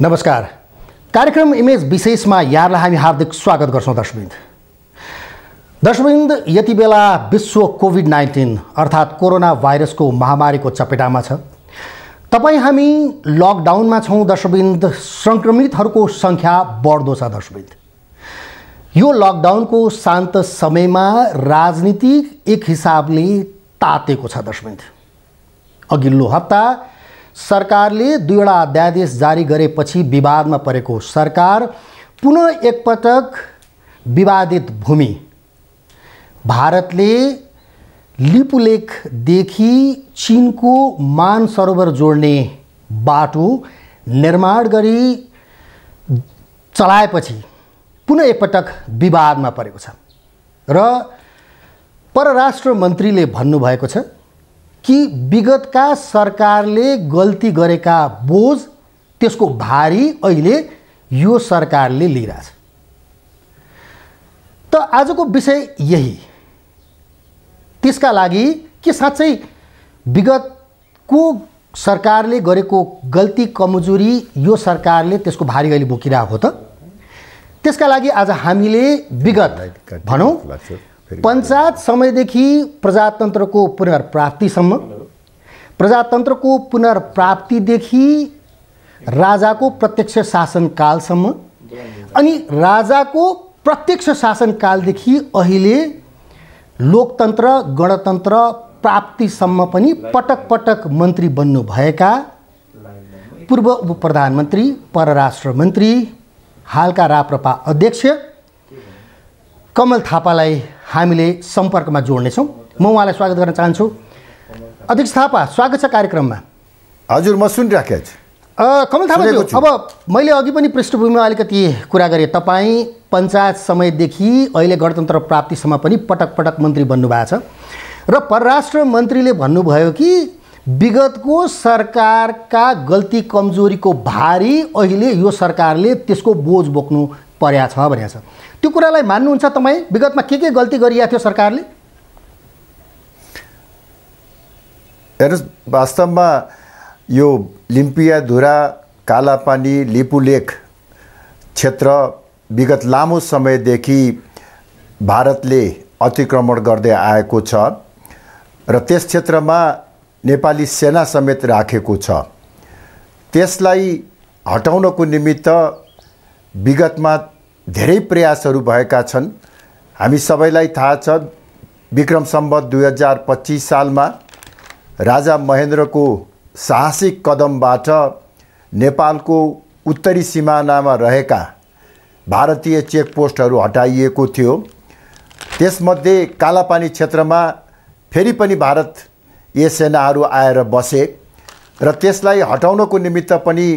नमस्कार कार्यक्रम इमेज विशेषमा यहाँलाई हामी हार्दिक स्वागत गर्छौँ दर्शविन्द दर्शविन्द यति बेला विश्व कोभिड नाइन्टिन अर्थात् कोरोना भाइरसको महामारीको चपेटामा छ तपाईँ हामी लकडाउनमा छौँ दर्शविन्द सङ्क्रमितहरूको सङ्ख्या बढ्दो छ दर्शविन्द यो लकडाउनको शान्त समयमा राजनीतिक एक हिसाबले तातेको छ दर्शविन्द अघिल्लो हप्ता सरकारले दुईवटा अध्यादेश जारी गरेपछि विवादमा परेको सरकार पुनः एकपटक विवादित भूमि भारतले लिपुलेखदेखि चिनको मानसरोवर जोड्ने बाटो निर्माण गरी चलाएपछि पुनः एकपटक विवादमा परेको छ र परराष्ट्र मन्त्रीले भन्नुभएको छ कि विगतका सरकारले गल्ती गरेका बोझ त्यसको भारी अहिले यो सरकारले लिइरहेछ त आजको विषय यही त्यसका लागि के साँच्चै विगतको सरकारले गरेको गल्ती कमजोरी यो सरकारले त्यसको भारी अहिले बोकिरहेको हो त त्यसका लागि आज हामीले विगत भनौँ पञ्चायत समयदेखि प्रजातन्त्रको पुनर्प्राप्तिसम्म प्रजातन्त्रको पुनर्प्राप्तिदेखि राजाको प्रत्यक्ष शासनकालसम्म अनि राजाको प्रत्यक्ष शासनकालदेखि अहिले लोकतन्त्र गणतन्त्र प्राप्तिसम्म पनि पटक पटक मन्त्री बन्नुभएका पूर्व उप प्रधानमन्त्री परराष्ट्र मन्त्री हालका राप्रपा अध्यक्ष कमल थापालाई हामीले सम्पर्कमा जोड्नेछौँ म उहाँलाई स्वागत गर्न चाहन्छु अध्यक्ष थापा स्वागत छ कार्यक्रममा हजुर म सुनिराखेको छु कमल थापाज्यू अब मैले अघि पनि पृष्ठभूमिमा अलिकति कुरा गरेँ तपाईँ पञ्चायत समयदेखि अहिले गणतन्त्र प्राप्तिसम्म पनि पटक पटक मन्त्री बन्नुभएको छ र परराष्ट्र मन्त्रीले भन्नुभयो कि विगतको सरकारका गल्ती कमजोरीको भारी अहिले यो सरकारले त्यसको बोझ बोक्नु परेको छ भनेको छ त्यो कुरालाई मान्नुहुन्छ तपाईँ विगतमा के के गल्ती गरिएको थियो सरकारले हेर्नुहोस् वास्तवमा यो लिम्पियाधुरा कालापानी लिपुलेख क्षेत्र विगत लामो समयदेखि भारतले अतिक्रमण गर्दै आएको छ र त्यस क्षेत्रमा नेपाली सेना समेत राखेको छ त्यसलाई हटाउनको निमित्त विगतमा धेरै प्रयासहरू भएका छन् हामी सबैलाई थाहा छ विक्रम सम्बत दुई हजार पच्चिस सालमा राजा महेन्द्रको साहसिक कदमबाट नेपालको उत्तरी सिमानामा रहेका भारतीय चेकपोस्टहरू हटाइएको थियो त्यसमध्ये कालापानी क्षेत्रमा फेरि पनि भारतीय सेनाहरू आएर बसे र त्यसलाई हटाउनको निमित्त पनि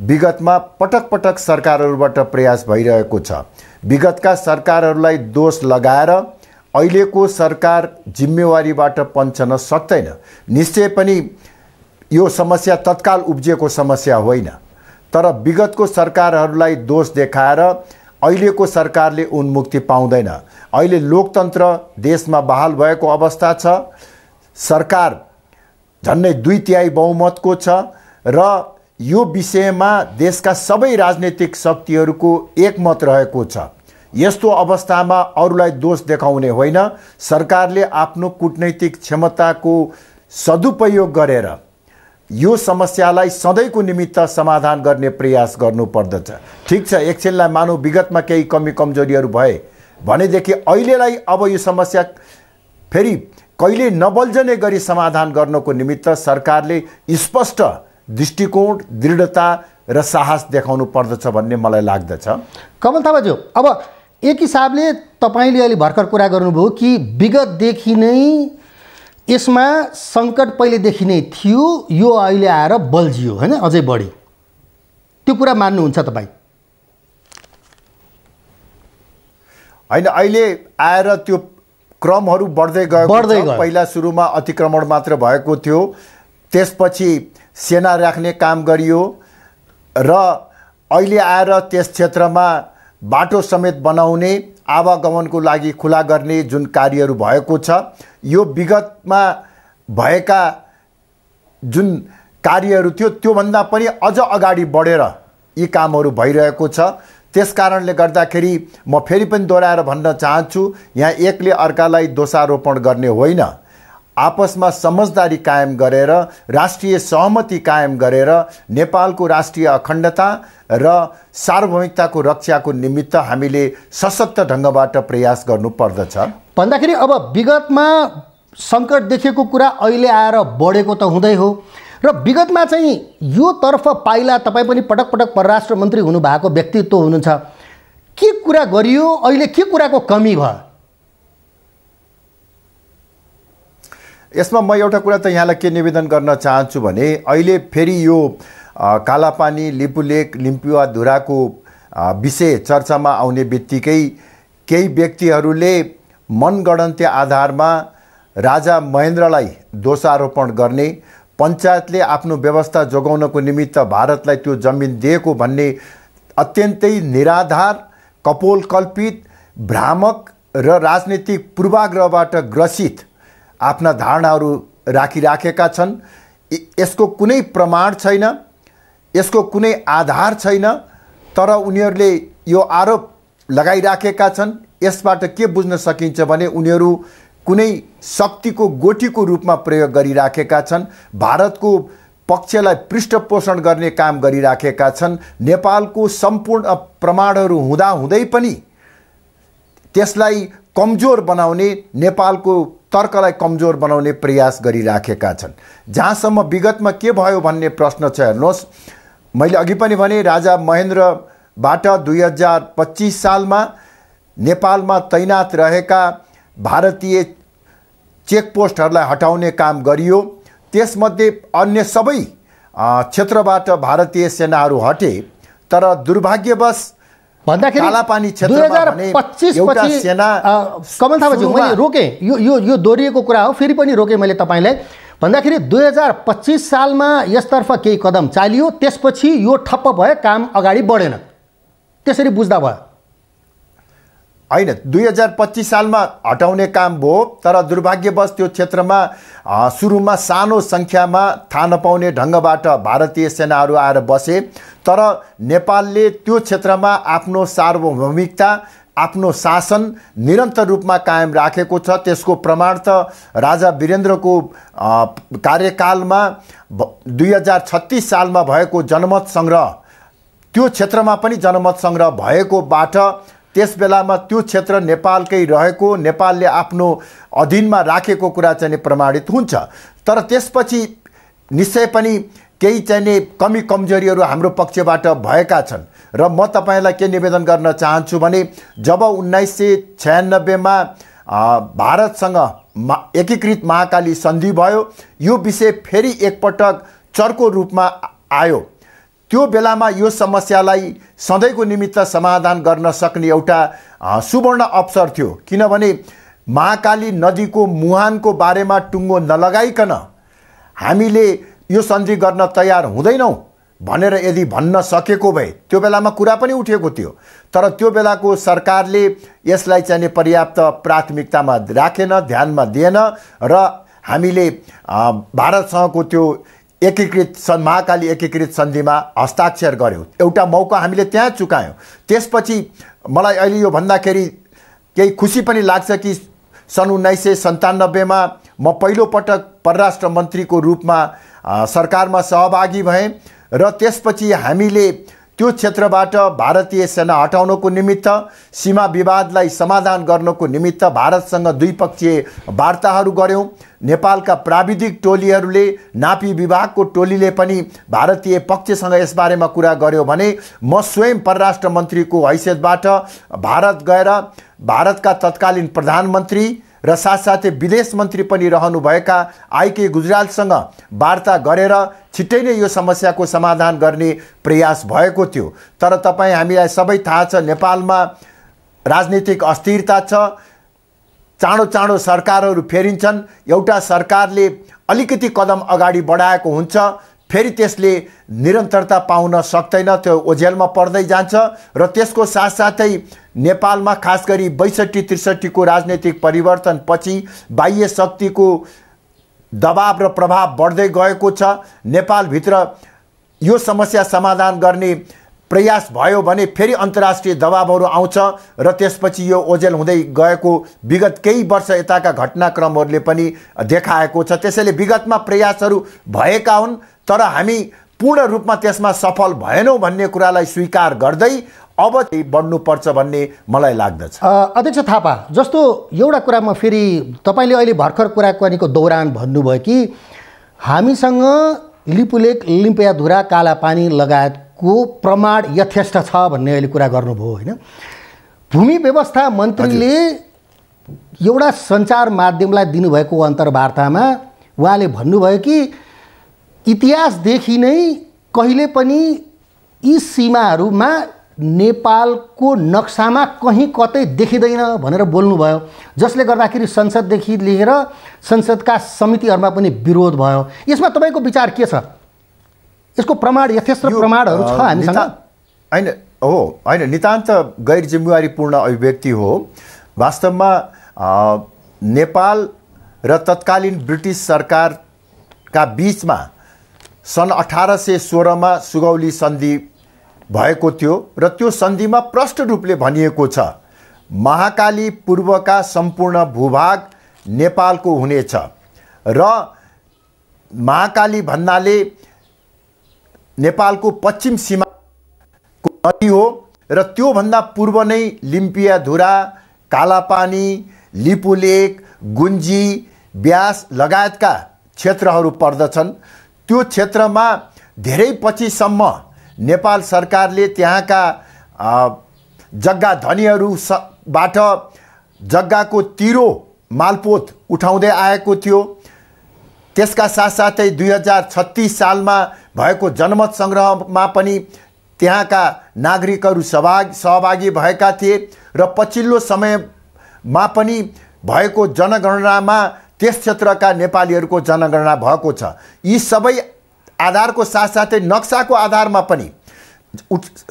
विगतमा पटक पटक सरकारहरूबाट प्रयास भइरहेको छ विगतका सरकारहरूलाई दोष लगाएर अहिलेको सरकार जिम्मेवारीबाट पन्छन सक्दैन निश्चय पनि यो समस्या तत्काल उब्जिएको समस्या होइन तर विगतको सरकारहरूलाई दोष देखाएर अहिलेको सरकारले उन्मुक्ति पाउँदैन अहिले लोकतन्त्र देशमा बहाल भएको अवस्था छ सरकार झन्डै दुई तिहाई बहुमतको छ र यो विषयमा देशका सबै राजनैतिक शक्तिहरूको एकमत रहेको छ यस्तो अवस्थामा अरूलाई दोष देखाउने होइन सरकारले आफ्नो कुटनैतिक क्षमताको सदुपयोग गरेर यो समस्यालाई सधैँको निमित्त समाधान गर्ने प्रयास गर्नुपर्दछ ठिक छ एकछिनलाई मानव विगतमा केही कमी कमजोरीहरू भए भनेदेखि अहिलेलाई अब यो समस्या फेरि कहिले नबल्झने गरी समाधान गर्नको निमित्त सरकारले स्पष्ट दृष्टिकोण दृढता र साहस देखाउनु पर्दछ भन्ने मलाई लाग्दछ कमल थापाज्यू अब एक हिसाबले तपाईँले अहिले भर्खर कुरा गर्नुभयो कि विगतदेखि नै यसमा सङ्कट पहिलेदेखि नै थियो यो अहिले आएर बल्झियो होइन अझै बढी त्यो कुरा मान्नुहुन्छ तपाईँ होइन अहिले आएर त्यो क्रमहरू बढ्दै गयो बढ्दै गयो पहिला सुरुमा अतिक्रमण मात्र भएको थियो त्यसपछि सेना राख्ने काम गरियो र अहिले आएर त्यस क्षेत्रमा बाटो समेत बनाउने आवागमनको लागि खुला गर्ने जुन कार्यहरू भएको छ यो विगतमा भएका जुन कार्यहरू थियो त्योभन्दा पनि अझ अगाडि बढेर यी कामहरू भइरहेको छ त्यस कारणले गर्दाखेरि म फेरि पनि दोहोऱ्याएर भन्न चाहन्छु यहाँ एकले अर्कालाई दोषारोपण गर्ने होइन आपसमा समझदारी कायम गरेर राष्ट्रिय सहमति कायम गरेर नेपालको राष्ट्रिय अखण्डता र सार्वभौमिकताको रक्षाको निमित्त हामीले सशक्त ढङ्गबाट प्रयास गर्नुपर्दछ भन्दाखेरि अब विगतमा सङ्कट देखेको कुरा अहिले आएर बढेको त हुँदै हो र विगतमा चाहिँ तर्फ पाइला तपाईँ पनि पटक पटक परराष्ट्र मन्त्री हुनुभएको व्यक्तित्व हुनुहुन्छ के कुरा गरियो अहिले के कुराको कमी भयो यसमा म एउटा कुरा त यहाँलाई के निवेदन गर्न चाहन्छु भने अहिले फेरि यो कालापानी लिपुलेक लिम्पुवा धुराको विषय चर्चामा आउने बित्तिकै केही व्यक्तिहरूले मनगणन्ते आधारमा राजा महेन्द्रलाई दोषारोपण गर्ने पञ्चायतले आफ्नो व्यवस्था जोगाउनको निमित्त भारतलाई त्यो जमिन दिएको भन्ने अत्यन्तै निराधार कपोलकल्पित भ्रामक र राजनीतिक पूर्वाग्रहबाट ग्रसित आफ्ना धारणाहरू राखिराखेका छन् यसको कुनै प्रमाण छैन यसको कुनै आधार छैन तर उनीहरूले यो आरोप लगाइराखेका छन् यसबाट के बुझ्न सकिन्छ भने उनीहरू कुनै शक्तिको गोठीको रूपमा प्रयोग गरिराखेका छन् भारतको पक्षलाई पृष्ठपोषण गर्ने काम गरिराखेका छन् नेपालको सम्पूर्ण प्रमाणहरू हुँदाहुँदै पनि त्यसलाई कमजोर बनाउने नेपालको तर्कलाई कमजोर बनाउने प्रयास गरिराखेका छन् जहाँसम्म विगतमा के भयो भन्ने प्रश्न छ हेर्नुहोस् मैले अघि पनि भने राजा महेन्द्रबाट दुई हजार पच्चिस सालमा नेपालमा तैनात रहेका भारतीय चेकपोस्टहरूलाई हटाउने काम गरियो त्यसमध्ये अन्य सबै क्षेत्रबाट भारतीय सेनाहरू हटे तर दुर्भाग्यवश भन्दाखेरि दुई हजार पच्चिसपछि कमल थापाज्यू मैले रोकेँ यो यो यो दोहोरिएको कुरा हो फेरि पनि रोकेँ मैले तपाईँलाई भन्दाखेरि दुई हजार पच्चिस सालमा यसतर्फ केही कदम चालियो त्यसपछि यो ठप्प भयो काम अगाडि बढेन त्यसरी बुझ्दा भयो होइन दुई हजार पच्चिस सालमा हटाउने काम भयो तर दुर्भाग्यवश त्यो क्षेत्रमा सुरुमा सानो सङ्ख्यामा थाहा नपाउने ढङ्गबाट भारतीय सेनाहरू आएर बसे तर नेपालले त्यो क्षेत्रमा आफ्नो सार्वभौमिकता आफ्नो शासन निरन्तर रूपमा कायम राखेको छ त्यसको प्रमाण त राजा वीरेन्द्रको कार्यकालमा दुई हजार छत्तिस सालमा भएको जनमत सङ्ग्रह त्यो क्षेत्रमा पनि जनमत सङ्ग्रह भएकोबाट त्यस बेलामा त्यो क्षेत्र नेपालकै रहेको नेपालले आफ्नो अधीनमा राखेको कुरा चाहिँ प्रमाणित हुन्छ तर त्यसपछि निश्चय पनि केही चाहिने कमी कमजोरीहरू हाम्रो पक्षबाट भएका छन् र म तपाईँलाई के निवेदन गर्न चाहन्छु भने जब उन्नाइस सय छयानब्बेमा भारतसँग मा एकीकृत महाकाली सन्धि भयो यो विषय फेरि एकपटक चर्को रूपमा आयो त्यो बेलामा यो समस्यालाई सधैँको निमित्त समाधान गर्न सक्ने एउटा सुवर्ण अवसर थियो किनभने महाकाली नदीको मुहानको बारेमा टुङ्गो नलगाइकन हामीले यो सन्धि गर्न तयार हुँदैनौँ भनेर यदि भन्न सकेको भए त्यो बेलामा कुरा पनि उठेको थियो तर त्यो बेलाको सरकारले यसलाई चाहिँ पर्याप्त प्राथमिकतामा राखेन ध्यानमा दिएन र हामीले भारतसँगको त्यो एकीकृत सन् महाकाली एकीकृत सन्धिमा हस्ताक्षर गऱ्यौँ एउटा मौका हामीले त्यहाँ चुकायौँ त्यसपछि मलाई अहिले यो भन्दाखेरि केही खुसी पनि लाग्छ कि सन् उन्नाइस सय सन्तानब्बेमा म पहिलोपटक परराष्ट्र मन्त्रीको रूपमा सरकारमा सहभागी भएँ र त्यसपछि हामीले त्यो क्षेत्रबाट भारतीय सेना हटाउनको निमित्त सीमा विवादलाई समाधान गर्नको निमित्त भारतसँग द्विपक्षीय वार्ताहरू गऱ्यौँ नेपालका प्राविधिक टोलीहरूले नापी विभागको टोलीले पनि भारतीय पक्षसँग यसबारेमा कुरा गर्यो भने म स्वयं परराष्ट्र मन्त्रीको हैसियतबाट भारत गएर भारतका तत्कालीन प्रधानमन्त्री र साथसाथै विदेश मन्त्री पनि रहनुभएका आइके गुजरालसँग वार्ता गरेर छिट्टै नै यो समस्याको समाधान गर्ने प्रयास भएको थियो तर तपाईँ हामीलाई सबै थाहा छ नेपालमा राजनीतिक अस्थिरता छ चाँडो चाँडो सरकारहरू फेरिन्छन् एउटा सरकारले अलिकति कदम अगाडि बढाएको हुन्छ फेरि त्यसले निरन्तरता पाउन सक्दैन त्यो ओझेलमा पर्दै जान्छ र त्यसको साथसाथै नेपालमा खास गरी बैसठी त्रिसठीको राजनैतिक परिवर्तनपछि बाह्य शक्तिको दबाव र प्रभाव बढ्दै गएको छ नेपालभित्र यो समस्या समाधान गर्ने प्रयास भयो भने फेरि अन्तर्राष्ट्रिय दबावहरू आउँछ र त्यसपछि यो ओजेल हुँदै गएको विगत केही वर्ष यताका घटनाक्रमहरूले पनि देखाएको छ त्यसैले विगतमा प्रयासहरू भएका हुन् तर हामी पूर्ण रूपमा त्यसमा सफल भएनौँ भन्ने कुरालाई स्वीकार गर्दै अब चाहिँ बढ्नुपर्छ भन्ने मलाई लाग्दछ अध्यक्ष थापा जस्तो एउटा कुरा म फेरि तपाईँले अहिले भर्खर कुराकानीको दौरान भन्नुभयो कि हामीसँग लिपुलेक लिम्पियाधुरा कालापानी लगायत को प्रमाण यथेष्ट छ भन्ने अहिले कुरा गर्नुभयो होइन भूमि व्यवस्था मन्त्रीले एउटा सञ्चार माध्यमलाई दिनुभएको अन्तर्वार्तामा उहाँले भन्नुभयो कि इतिहासदेखि नै कहिले पनि यी सीमाहरूमा नेपालको नक्सामा कहीँ कतै देखिँदैन भनेर बोल्नुभयो जसले गर्दाखेरि संसददेखि लिएर संसदका समितिहरूमा पनि विरोध भयो यसमा तपाईँको विचार के छ यसको प्रमाण यथेष्ट प्रमाणहरू छ हामीसँग होइन हो होइन नितान्त गैर जिम्मेवारीपूर्ण अभिव्यक्ति हो वास्तवमा नेपाल र तत्कालीन ब्रिटिस सरकारका बिचमा सन् अठार सय सोह्रमा सुगौली सन्धि भएको थियो र त्यो सन्धिमा प्रष्ट रूपले भनिएको छ महाकाली पूर्वका सम्पूर्ण भूभाग नेपालको हुनेछ र महाकाली भन्नाले नेपालको पश्चिम सीमाको नदी हो र त्योभन्दा पूर्व नै लिम्पियाधुरा कालापानी लिपुलेक गुन्जी ब्यास लगायतका क्षेत्रहरू पर्दछन् त्यो क्षेत्रमा धेरै पछिसम्म नेपाल सरकारले त्यहाँका जग्गा सबाट जग्गाको तिरो मालपोत उठाउँदै आएको थियो त्यसका साथसाथै दुई हजार छत्तिस सालमा भएको जनमत सङ्ग्रहमा पनि त्यहाँका नागरिकहरू सहभाग सहभागी भएका थिए र पछिल्लो समयमा पनि भएको जनगणनामा त्यस क्षेत्रका नेपालीहरूको जनगणना भएको छ यी सबै आधारको साथसाथै नक्साको आधारमा पनि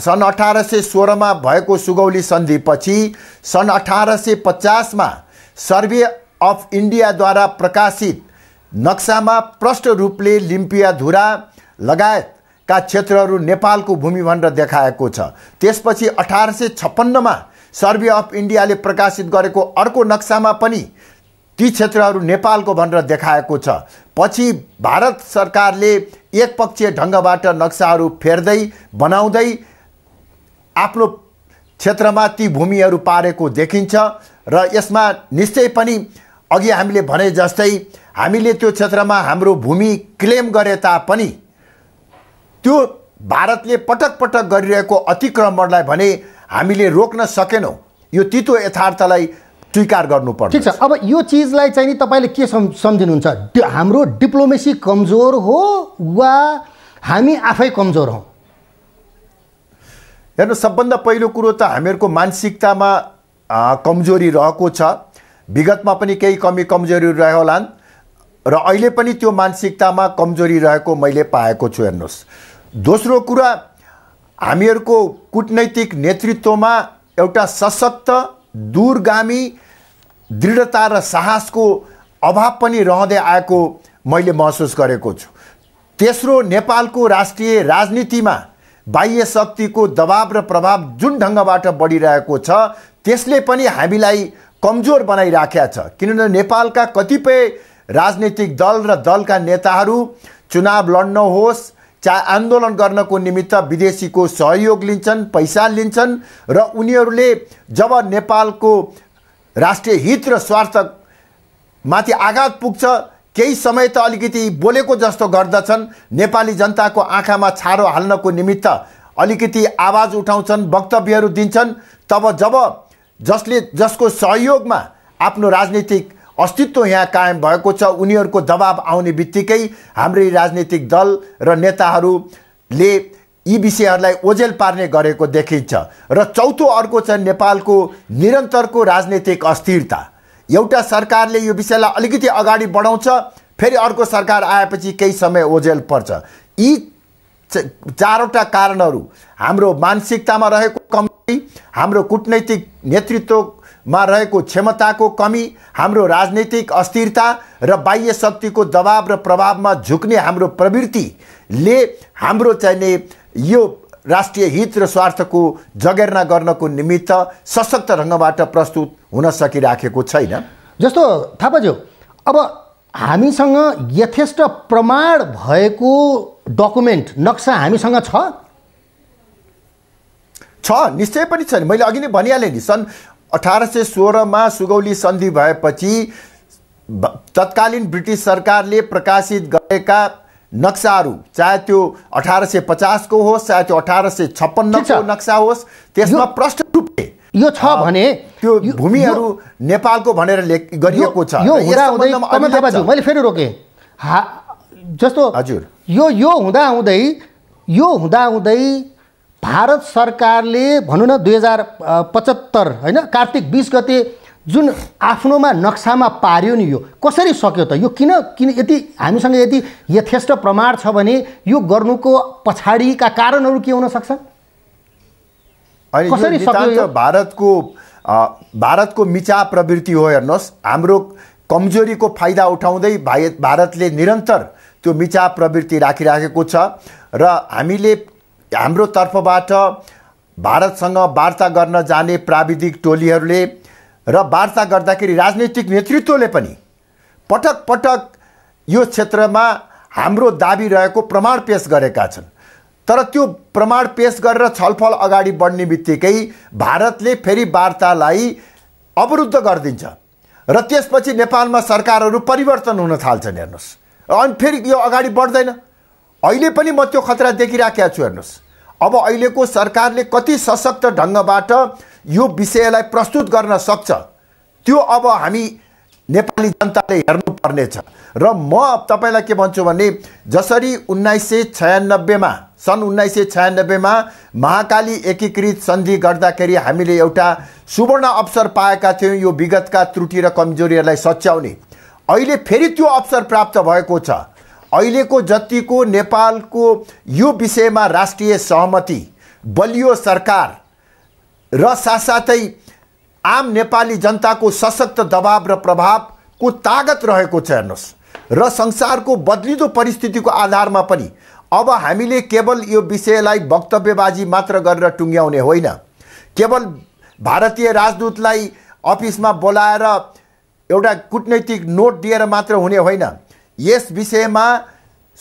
सन् अठार सय सोह्रमा भएको सुगौली सन्धिपछि सन् अठार सय पचासमा सर्वे अफ इन्डियाद्वारा प्रकाशित नक्सामा प्रष्ट रूपले लिम्पियाधुरा लगायतका क्षेत्रहरू नेपालको भूमि भनेर देखाएको छ त्यसपछि अठार सय छप्पन्नमा सर्वे अफ इन्डियाले प्रकाशित गरेको अर्को नक्सामा पनि ती क्षेत्रहरू नेपालको भनेर देखाएको छ पछि भारत सरकारले एकपक्षीय ढङ्गबाट नक्साहरू फेर्दै बनाउँदै आफ्नो क्षेत्रमा ती भूमिहरू पारेको देखिन्छ र यसमा निश्चय पनि अघि हामीले भने जस्तै हामीले त्यो क्षेत्रमा हाम्रो भूमि क्लेम गरे तापनि त्यो भारतले पटक पटक गरिरहेको अतिक्रमणलाई भने हामीले रोक्न सकेनौँ यो तितो यथार्थलाई स्वीकार गर्नुपर्छ ठिक छ अब यो चिजलाई चाहिँ नि तपाईँले के सम्झिनुहुन्छ हाम्रो डिप्लोमेसी कमजोर हो वा हामी आफै कमजोर हौँ हेर्नु सबभन्दा पहिलो कुरो त हामीहरूको मानसिकतामा कमजोरी रहेको छ विगतमा पनि केही कमी कमजोरी रह्यो होलान् र अहिले पनि त्यो मानसिकतामा कमजोरी रहेको मैले पाएको छु हेर्नुहोस् दोस्रो कुरा हामीहरूको कुटनैतिक नेतृत्वमा एउटा सशक्त दूरगामी दृढता र साहसको अभाव पनि रहँदै आएको मैले महसुस गरेको छु तेस्रो नेपालको राष्ट्रिय राजनीतिमा बाह्य शक्तिको दबाव र प्रभाव जुन ढङ्गबाट बढिरहेको छ त्यसले पनि हामीलाई कमजोर बनाइराखेका छ किनभने नेपालका कतिपय राजनैतिक दल र दलका नेताहरू चुनाव लड्न होस् चाहे आन्दोलन गर्नको निमित्त विदेशीको सहयोग लिन्छन् पैसा लिन्छन् र उनीहरूले जब नेपालको राष्ट्रिय हित र स्वार्थ माथि आघात पुग्छ केही समय त अलिकति बोलेको जस्तो गर्दछन् नेपाली जनताको आँखामा छारो हाल्नको निमित्त अलिकति आवाज उठाउँछन् वक्तव्यहरू दिन्छन् तब जब जसले जसको सहयोगमा आफ्नो राजनीतिक अस्तित्व यहाँ कायम भएको छ उनीहरूको दबाब आउने बित्तिकै हाम्रै राजनीतिक दल र नेताहरूले यी विषयहरूलाई ओझेल पार्ने गरेको देखिन्छ र चौथो अर्को छ नेपालको निरन्तरको राजनीतिक अस्थिरता एउटा सरकारले यो विषयलाई अलिकति अगाडि बढाउँछ फेरि अर्को सरकार आएपछि केही समय ओझेल पर्छ यी चारवटा कारणहरू हाम्रो मानसिकतामा रहेको कमी हाम्रो कुटनैतिक नेतृत्वमा रहेको क्षमताको कमी हाम्रो राजनैतिक अस्थिरता र बाह्य शक्तिको दबाव र प्रभावमा झुक्ने हाम्रो प्रवृत्तिले हाम्रो चाहिने यो राष्ट्रिय हित र स्वार्थको जगेर्ना गर्नको निमित्त सशक्त ढङ्गबाट प्रस्तुत हुन सकिराखेको छैन जस्तो थापाज्यू अब हामीसँग यथेष्ट प्रमाण भएको डकुमेन्ट नक्सा हामीसँग छ छ निश्चय पनि छ नि मैले अघि नै भनिहालेँ नि सन् अठार सय सोह्रमा सुगौली सन्धि भएपछि तत्कालीन ब्रिटिस सरकारले प्रकाशित गरेका नक्साहरू चाहे त्यो अठार सय पचासको होस् चाहे त्यो अठार सय छप्पन्नको नक्सा होस् त्यसमा प्रष्ट रूपले यो छ भने त्यो भूमिहरू नेपालको भनेर लेख गरिएको छ मैले फेरि रोकेँ जस्तो हजुर यो यो हुँदा हुँदै यो हुँदा हुँदै भारत सरकारले भनौँ न दुई हजार पचहत्तर होइन कार्तिक बिस गते जुन आफ्नोमा नक्सामा पार्यो नि यो कसरी सक्यो त यो किन किन यति हामीसँग यति यथेष्ट प्रमाण छ भने यो गर्नुको पछाडिका कारणहरू के हुनसक्छ कसरी सक्यो भारतको भारतको मिचा प्रवृत्ति हो हेर्नुहोस् हाम्रो कमजोरीको फाइदा उठाउँदै भारतले निरन्तर त्यो मिचा प्रवृत्ति राखिराखेको छ र हामीले हाम्रो तर्फबाट भारतसँग वार्ता गर्न जाने प्राविधिक टोलीहरूले र वार्ता गर्दाखेरि राजनैतिक नेतृत्वले पनि पटक पटक यो क्षेत्रमा हाम्रो दाबी रहेको प्रमाण पेस गरेका छन् तर त्यो प्रमाण पेस गरेर छलफल अगाडि बढ्ने बित्तिकै भारतले फेरि वार्तालाई अवरुद्ध गरिदिन्छ र त्यसपछि नेपालमा सरकारहरू परिवर्तन हुन थाल्छन् हेर्नुहोस् अनि फेरि यो अगाडि बढ्दैन अहिले पनि म त्यो खतरा देखिराखेको छु हेर्नुहोस् अब अहिलेको सरकारले कति सशक्त ढङ्गबाट यो विषयलाई प्रस्तुत गर्न सक्छ त्यो अब हामी नेपाली जनताले हेर्नुपर्नेछ र म तपाईँलाई के भन्छु भने जसरी उन्नाइस सय छयानब्बेमा सन् उन्नाइस सय छयानब्बेमा महाकाली एकीकृत सन्धि गर्दाखेरि हामीले एउटा सुवर्ण अवसर पाएका थियौँ यो विगतका त्रुटि र कमजोरीहरूलाई सच्याउने अहिले फेरि त्यो अवसर प्राप्त भएको छ अहिलेको जतिको नेपालको यो विषयमा राष्ट्रिय सहमति बलियो सरकार र साथसाथै आम नेपाली जनताको सशक्त दबाव र प्रभावको तागत रहेको छ हेर्नुहोस् र संसारको बदलिँदो परिस्थितिको आधारमा पनि अब हामीले केवल यो विषयलाई वक्तव्यबाजी मात्र गरेर टुङ्ग्याउने होइन केवल भारतीय राजदूतलाई अफिसमा बोलाएर एउटा कुटनैतिक नोट दिएर मात्र हुने होइन यस विषयमा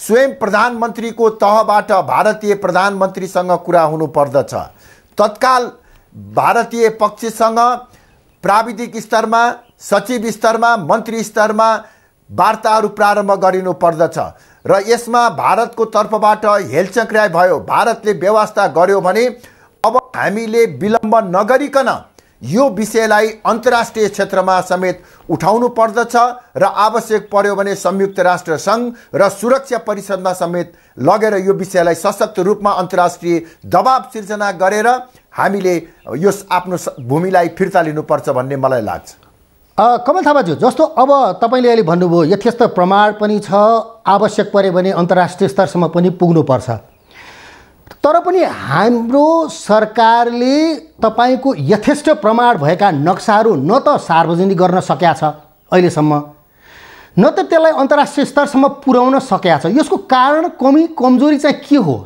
स्वयं प्रधानमन्त्रीको तहबाट भारतीय प्रधानमन्त्रीसँग कुरा हुनुपर्दछ तत्काल भारतीय पक्षसँग प्राविधिक स्तरमा सचिव स्तरमा मन्त्री स्तरमा वार्ताहरू प्रारम्भ गरिनु पर्दछ र यसमा भारतको तर्फबाट हेलचक्राइ भयो भारतले व्यवस्था गर्यो भने अब हामीले विलम्ब नगरिकन यो विषयलाई अन्तर्राष्ट्रिय क्षेत्रमा समेत उठाउनु पर्दछ र आवश्यक पर्यो भने संयुक्त राष्ट्र सङ्घ र सुरक्षा परिषदमा समेत लगेर यो विषयलाई सशक्त रूपमा अन्तर्राष्ट्रिय दबाव सिर्जना गरेर हामीले यस आफ्नो भूमिलाई फिर्ता लिनुपर्छ भन्ने मलाई लाग्छ कमल थापाज्यू जस्तो अब तपाईँले अहिले भन्नुभयो यथेष्ट प्रमाण पनि छ आवश्यक पऱ्यो भने अन्तर्राष्ट्रिय स्तरसम्म पनि पुग्नुपर्छ तर पनि हाम्रो सरकारले तपाईँको यथेष्ट प्रमाण भएका नक्साहरू न त सार्वजनिक गर्न सकेका छ अहिलेसम्म न त त्यसलाई अन्तर्राष्ट्रिय स्तरसम्म पुर्याउन सकेका छ यसको कारण कमी कमजोरी चाहिँ के हो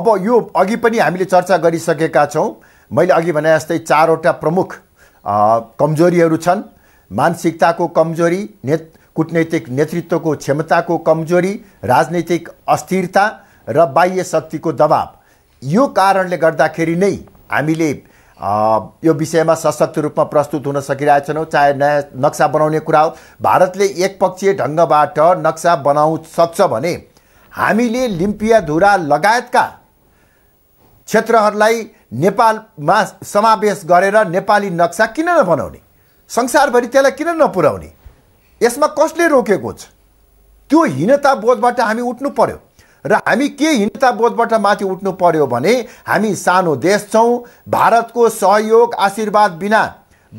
अब यो अघि पनि हामीले चर्चा गरिसकेका छौँ मैले अघि भने जस्तै चारवटा प्रमुख कमजोरीहरू छन् मानसिकताको कमजोरी नेत कुटनैतिक नेतृत्वको क्षमताको कमजोरी राजनैतिक अस्थिरता र बाह्य शक्तिको दबाव यो कारणले गर्दाखेरि नै हामीले यो विषयमा सशक्त रूपमा प्रस्तुत हुन सकिरहेका छैनौँ चाहे नयाँ नक्सा बनाउने कुरा हो भारतले एकपक्षीय ढङ्गबाट नक्सा बनाउ सक्छ भने हामीले लिम्पियाधुरा लगायतका क्षेत्रहरूलाई नेपालमा समावेश गरेर नेपाली नक्सा किन नबनाउने संसारभरि त्यसलाई किन नपुर्याउने यसमा कसले रोकेको छ त्यो हीनता बोधबाट हामी उठ्नु पर्यो र हामी के हीनता बोधबाट माथि उठ्नु पर्यो भने हामी सानो देश छौँ भारतको सहयोग आशीर्वाद बिना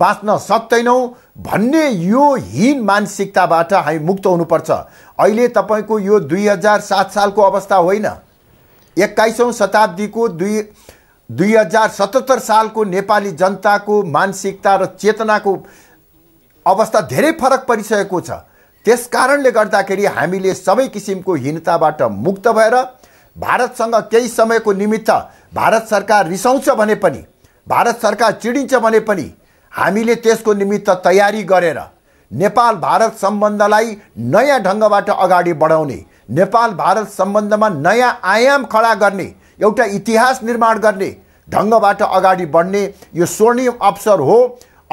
बाँच्न सक्दैनौँ भन्ने यो हीन मानसिकताबाट हामी मुक्त हुनुपर्छ अहिले तपाईँको यो दुई हजार सात सालको अवस्था होइन एक्काइसौँ शताब्दीको दुई दुई हजार सतहत्तर सालको नेपाली जनताको मानसिकता र चेतनाको अवस्था धेरै फरक परिसकेको छ त्यस कारणले गर्दाखेरि हामीले सबै किसिमको हीनताबाट मुक्त भएर भारतसँग केही समयको निमित्त भारत सरकार रिसाउँछ भने पनि भारत सरकार चिडिन्छ भने पनि हामीले त्यसको निमित्त तयारी गरेर नेपाल भारत सम्बन्धलाई नयाँ ढङ्गबाट अगाडि बढाउने नेपाल भारत सम्बन्धमा नयाँ आयाम खडा गर्ने एउटा इतिहास निर्माण गर्ने ढङ्गबाट अगाडि बढ्ने यो स्वर्णिम अवसर हो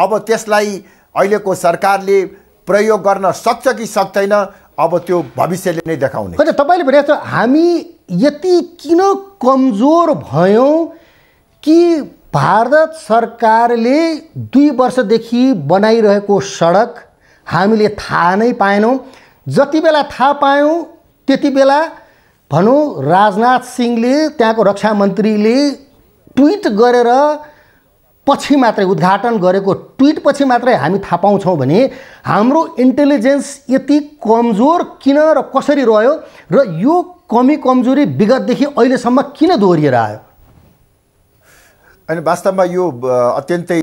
अब त्यसलाई अहिलेको सरकारले प्रयोग गर्न सक्छ कि सक्दैन अब त्यो भविष्यले नै देखाउने हजुर तपाईँले भने जस्तो हामी यति किन कमजोर भयौँ कि भारत सरकारले दुई वर्षदेखि बनाइरहेको सडक हामीले थाहा नै पाएनौँ जति बेला थाहा पायौँ त्यति बेला भनौँ राजनाथ सिंहले त्यहाँको रक्षा मन्त्रीले ट्विट गरेर पछि मात्रै उद्घाटन गरेको ट्विटपछि मात्रै हामी थाहा पाउँछौँ भने हाम्रो इन्टेलिजेन्स यति कमजोर किन र कसरी रह्यो र यो कमी कमजोरी विगतदेखि अहिलेसम्म किन दोहोरिएर आयो अनि वास्तवमा यो अत्यन्तै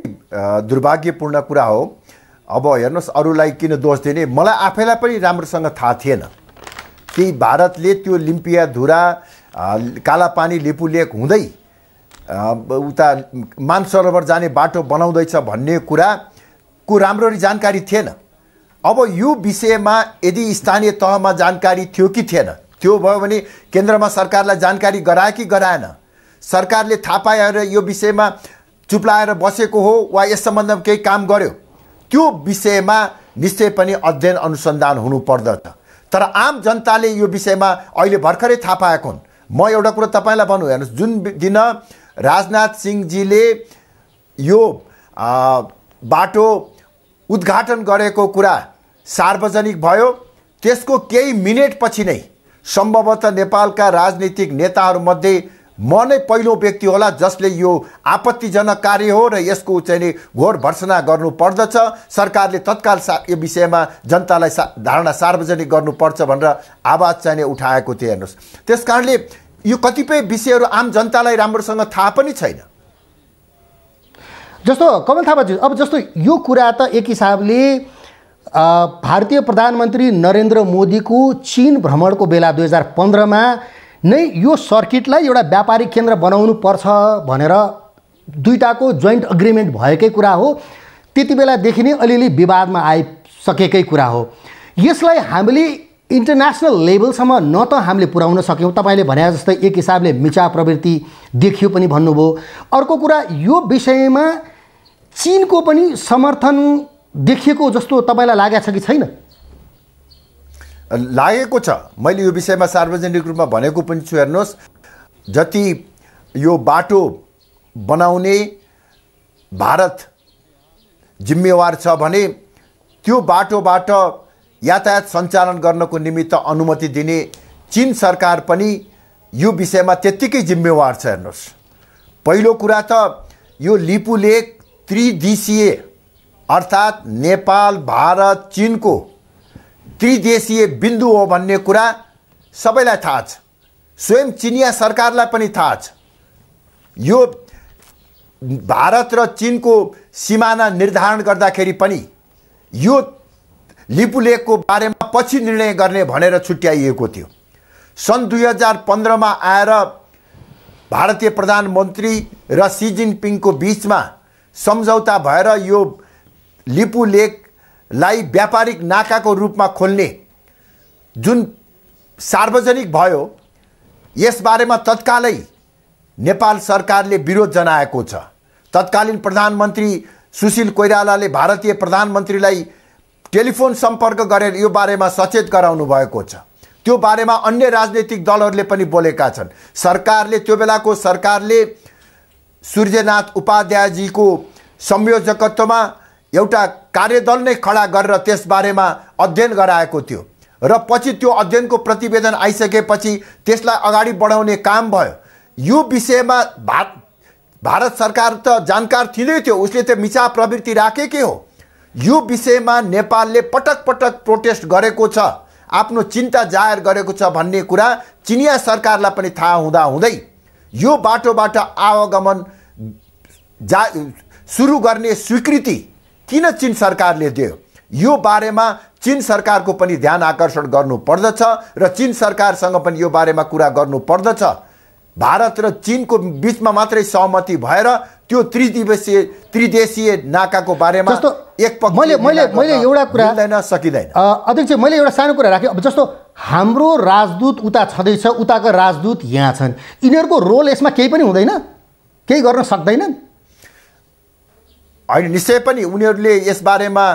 दुर्भाग्यपूर्ण कुरा हो अब हेर्नुहोस् अरूलाई किन दोष दिने मलाई आफैलाई पनि राम्रोसँग थाहा थिएन कि भारतले त्यो लिम्पिया धुरा पानी लिपुलेक हुँदै उता मानसरोवर जाने बाटो बनाउँदैछ भन्ने कुरा को राम्ररी जानकारी थिएन अब यो विषयमा यदि स्थानीय तहमा जानकारी थियो कि थिएन त्यो भयो भने केन्द्रमा सरकारलाई जानकारी गरायो कि गराएन सरकारले थाहा पाएर यो विषयमा चुप्लाएर बसेको हो वा यस सम्बन्धमा केही काम गर्यो त्यो विषयमा निश्चय पनि अध्ययन अनुसन्धान हुनुपर्दछ तर आम जनताले यो विषयमा अहिले भर्खरै थाहा पाएको हुन् म एउटा कुरो तपाईँलाई भनौँ हेर्नुहोस् जुन दिन राजनाथ सिंहजीले यो बाटो उद्घाटन गरेको कुरा सार्वजनिक भयो त्यसको केही मिनेटपछि नै सम्भवतः नेपालका राजनीतिक नेताहरूमध्ये म नै पहिलो व्यक्ति होला जसले यो आपत्तिजनक कार्य हो र यसको चाहिँ नि घोर भर्सना पर्दछ सरकारले तत्काल सा यो विषयमा जनतालाई सा धारणा सार्वजनिक गर्नुपर्छ भनेर आवाज नि उठाएको थियो हेर्नुहोस् त्यस कारणले यो कतिपय विषयहरू आम जनतालाई राम्रोसँग थाहा पनि छैन जस्तो कमल थापाज्यू अब जस्तो यो कुरा त एक हिसाबले भारतीय प्रधानमन्त्री नरेन्द्र मोदीको चिन भ्रमणको बेला दुई हजार पन्ध्रमा नै यो सर्किटलाई एउटा व्यापारिक केन्द्र बनाउनु पर्छ भनेर दुईवटाको जोइन्ट अग्रिमेन्ट भएकै कुरा हो त्यति बेलादेखि नै अलिअलि विवादमा आइसकेकै कुरा हो यसलाई हामीले इन्टरनेसनल लेभलसम्म न त हामीले पुर्याउन सक्यौँ तपाईँले भने जस्तै एक हिसाबले मिचा प्रवृत्ति देखियो पनि भन्नुभयो अर्को कुरा यो विषयमा चिनको पनि समर्थन देखिएको जस्तो तपाईँलाई लागेको छ कि छैन लागेको छ मैले यो विषयमा सार्वजनिक रूपमा भनेको पनि छु हेर्नुहोस् जति यो बाटो बनाउने भारत जिम्मेवार छ भने त्यो बाटोबाट यातायात सञ्चालन गर्नको निमित्त अनुमति दिने चिन सरकार पनि यो विषयमा त्यत्तिकै जिम्मेवार छ हेर्नुहोस् पहिलो कुरा त यो लिपु लेख त्रिदेशीय अर्थात् नेपाल भारत चिनको त्रिदेशीय बिन्दु हो भन्ने कुरा सबैलाई थाहा छ स्वयं चिनिया सरकारलाई पनि थाहा छ यो भारत र चिनको सिमाना निर्धारण गर्दाखेरि पनि यो लिपु लेकको बारेमा पछि निर्णय गर्ने भनेर छुट्याइएको थियो सन् दुई हजार पन्ध्रमा आएर भारतीय प्रधानमन्त्री र सी जिनपिङको बिचमा सम्झौता भएर यो लिपु लेकलाई व्यापारिक नाकाको रूपमा खोल्ने जुन सार्वजनिक भयो यसबारेमा तत्कालै नेपाल सरकारले विरोध जनाएको छ तत्कालीन प्रधानमन्त्री सुशील कोइरालाले भारतीय प्रधानमन्त्रीलाई टेलिफोन सम्पर्क गरेर यो बारेमा सचेत गराउनु भएको छ त्यो बारेमा अन्य राजनैतिक दलहरूले पनि बोलेका छन् सरकारले त्यो बेलाको सरकारले सूर्यनाथ उपाध्यायजीको संयोजकत्वमा एउटा कार्यदल नै खडा गरेर त्यसबारेमा अध्ययन गराएको थियो र पछि त्यो अध्ययनको प्रतिवेदन आइसकेपछि त्यसलाई अगाडि बढाउने काम भयो यो विषयमा भा भारत सरकार त जानकार थिँदै थियो उसले त्यो मिचा प्रवृत्ति राखेकै हो यो विषयमा नेपालले पटक पटक प्रोटेस्ट गरेको छ आफ्नो चिन्ता जाहेर गरेको छ भन्ने कुरा चिनिया सरकारलाई पनि थाहा हुँदा हुँदै यो बाटोबाट आवागमन जा सुरु गर्ने स्वीकृति किन चिन सरकारले दियो यो बारेमा चिन सरकारको पनि ध्यान आकर्षण गर्नु पर्दछ र चिन सरकारसँग पनि यो बारेमा कुरा गर्नु पर्दछ भारत र चिनको बिचमा मात्रै सहमति भएर त्यो त्रिदिवसीय त्रिदेशीय नाकाको बारेमा जस्तो एक मैले मैले मैले एउटा कुरा सकिँदैन अध्यक्ष मैले एउटा सानो कुरा राखेँ अब जस्तो हाम्रो राजदूत उता छँदैछ उताको राजदूत यहाँ छन् यिनीहरूको रोल यसमा केही पनि हुँदैन केही गर्न सक्दैनन् होइन निश्चय पनि उनीहरूले यसबारेमा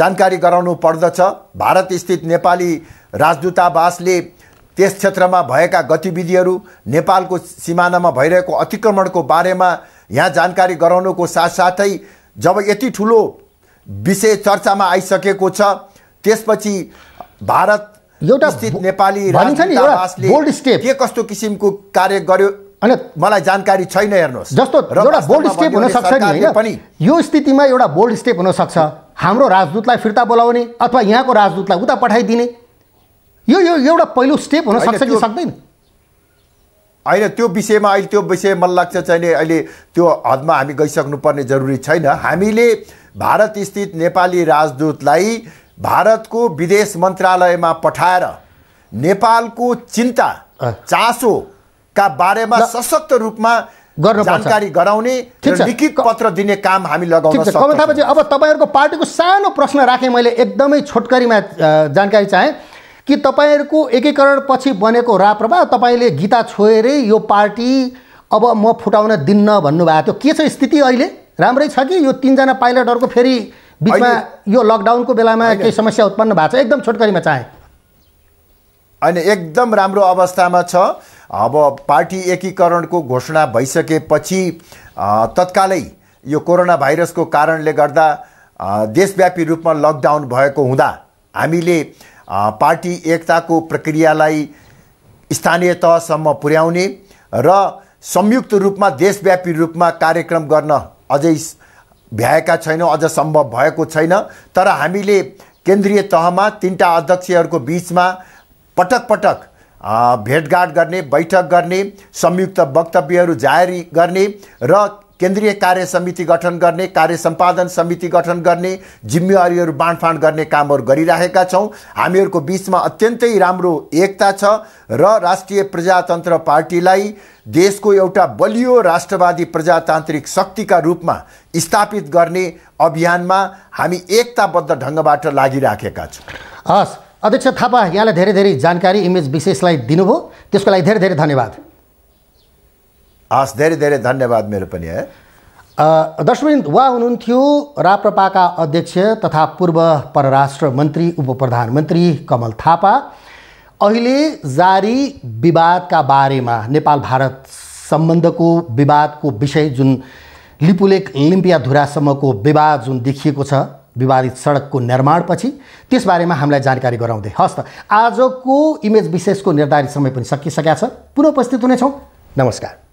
जानकारी गराउनु पर्दछ भारत स्थित नेपाली राजदूतावासले त्यस क्षेत्रमा भएका गतिविधिहरू नेपालको सिमानामा भइरहेको अतिक्रमणको बारेमा यहाँ जानकारी गराउनुको साथसाथै जब यति ठुलो विषय चर्चामा आइसकेको छ त्यसपछि भारत एउटा नेपाली राष्ट्रले के कस्तो किसिमको कार्य गर्यो होइन मलाई जानकारी छैन हेर्नुहोस् जस्तो एउटा बोल्ड स्टेप हुनसक्छ नि होइन यो स्थितिमा एउटा बोल्ड स्टेप हुनसक्छ हाम्रो राजदूतलाई फिर्ता बोलाउने अथवा यहाँको राजदूतलाई उता पठाइदिने यो यो एउटा पहिलो स्टेप हुन सक्छ कि सक्दैन होइन त्यो विषयमा अहिले त्यो विषय मलाई लाग्छ चाहिँ अहिले त्यो हदमा हामी गइसक्नुपर्ने जरुरी छैन हामीले भारत स्थित नेपाली राजदूतलाई भारतको विदेश मन्त्रालयमा पठाएर नेपालको चिन्ता चासोका बारेमा सशक्त रूपमा जानकारी गराउने लिखित पत्र दिने काम हामी लगाउन अब तपाईँहरूको पार्टीको सानो प्रश्न राखेँ मैले एकदमै छोटकरीमा जानकारी चाहेँ कि तपाईँहरूको पछि बनेको राप्रपा तपाईँले गीता छोएरै यो पार्टी अब म फुटाउन दिन्न भन्नुभएको थियो के छ स्थिति अहिले राम्रै छ कि यो तिनजना पाइलटहरूको फेरि बिचमा यो लकडाउनको बेलामा केही समस्या उत्पन्न भएको छ एकदम छोटकरीमा चाहे होइन एकदम राम्रो अवस्थामा छ अब पार्टी एकीकरणको घोषणा भइसकेपछि तत्कालै यो कोरोना भाइरसको कारणले गर्दा देशव्यापी रूपमा लकडाउन भएको हुँदा हामीले पार्टी एकताको प्रक्रियालाई स्थानीय तहसम्म पुर्याउने र संयुक्त रूपमा देशव्यापी रूपमा कार्यक्रम गर्न अझै भ्याएका छैनौँ अझ सम्भव भएको छैन तर हामीले केन्द्रीय तहमा तिनवटा अध्यक्षहरूको बिचमा पटक पटक भेटघाट गर्ने बैठक गर्ने संयुक्त वक्तव्यहरू जारी गर्ने र केन्द्रीय कार्य समिति गठन गर्ने कार्य सम्पादन समिति गठन गर्ने जिम्मेवारीहरू बाँडफाँड गर्ने कामहरू गरिराखेका छौँ हामीहरूको बिचमा अत्यन्तै राम्रो एकता छ र राष्ट्रिय प्रजातन्त्र पार्टीलाई देशको एउटा बलियो राष्ट्रवादी प्रजातान्त्रिक शक्तिका रूपमा स्थापित गर्ने अभियानमा हामी एकताबद्ध ढङ्गबाट लागिराखेका छौँ हस् अध्यक्ष थापा यहाँलाई धेरै धेरै जानकारी इमेज विशेषलाई दिनुभयो त्यसको लागि धेरै धेरै धन्यवाद हस् धेरै धेरै धन्यवाद मेरो पनि है दशमिन उहाँ हुनुहुन्थ्यो राप्रपाका अध्यक्ष तथा पूर्व परराष्ट्र मन्त्री उप प्रधानमन्त्री कमल थापा अहिले जारी विवादका बारेमा नेपाल भारत सम्बन्धको विवादको विषय जुन लिपुलेक लिम्पियाधुरासम्मको विवाद जुन देखिएको छ विवादित सडकको निर्माणपछि त्यसबारेमा हामीलाई जानकारी गराउँदै हस् त आजको इमेज विशेषको निर्धारित समय पनि सकिसकेका छ पुनः उपस्थित हुनेछौँ नमस्कार